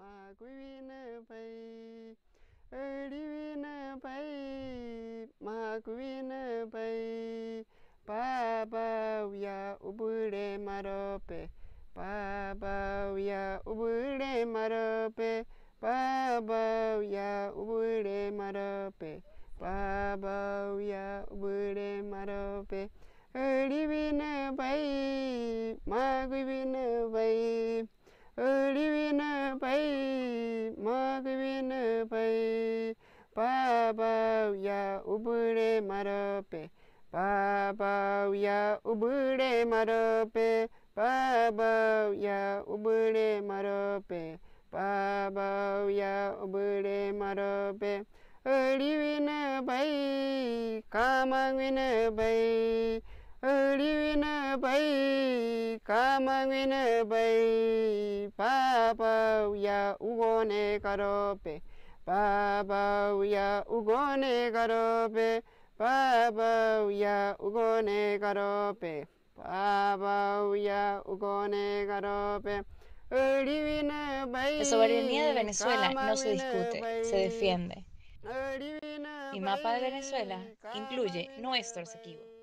na Maguina bay, Erdiwina bay, Maguina bay, Baba ya ubure marope, Baba ya ubure marope, Baba ya ubure marope, Baba ya ubure marope, na Erdiwina bay, na divina pai magvina pai papa ya ubure marope papa ya ubure marope papa ya ubure marope papa ya ubure marope divina pai kamagvina pai Oh, living up, eh? Come on, winner, la soberanía de Venezuela no se discute, se defiende. Mi mapa de Venezuela incluye nuestro equipos